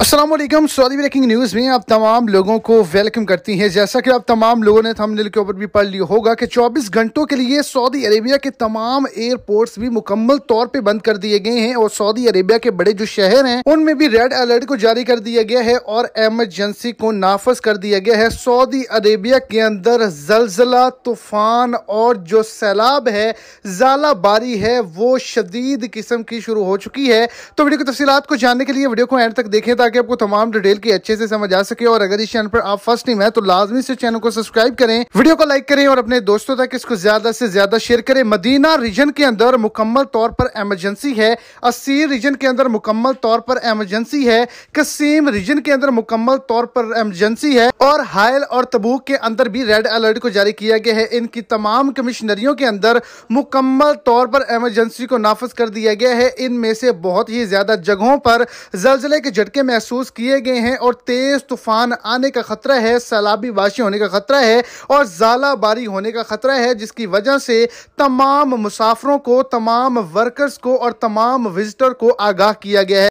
Aslam Saudi breaking news में आप तमाम लोगों को वेलकम करती हैं जैसा कि आप तमाम लोगों ने थंबनेल के ऊपर भी पढ़ लिया होगा कि 24 घंटों के लिए सऊदी अरेबिया के तमाम एयरपोर्ट्स भी मुकम्मल तौर पे बंद कर दिए गए हैं और सऊदी अरेबिया के बड़े जो शहर हैं उनमें भी रेड अलर्ट को जारी कर दिया गया है और एमरजेंसी को नाफज कर दिया गया है सऊदी अरेबिया के अंदर जलजिला तूफान और जो सैलाब है जला बारी है वो शदीद किस्म की शुरू हो चुकी है तो वीडियो की तफसीत को जानने के लिए वीडियो को एंड तक देखें ताकि ताकि आपको तमाम डिटेल की अच्छे से समझ आ सके और अगर इस चैनल पर आप फर्स्ट टाइम है तो लाजमी से चैनल को सब्सक्राइब करें वीडियो को लाइक करें और अपने दोस्तों तक इसको ज्यादा से ज्यादा शेयर करें मदीना रीजन के अंदर मुकम्मल तौर पर एमरजेंसी है असीर रीजन के अंदर मुकम्मल तौर पर एमरजेंसी है कसीम रीजन के अंदर मुकम्मल तौर पर एमरजेंसी है और हायल और तबूक के अंदर भी रेड अलर्ट को जारी किया गया है इनकी तमाम कमिश्नरियों के अंदर मुकम्मल तौर पर एमरजेंसी को नाफज कर दिया गया है इनमें से बहुत ही ज्यादा जगहों पर जलजिले के झटके में महसूस किए गए हैं और तेज तूफान आने का खतरा है सैलाबी बाशी होने का खतरा है और जाला बारी होने का खतरा है जिसकी वजह से तमाम मुसाफरों को तमाम वर्कर्स को और तमाम विजिटर को आगाह किया गया है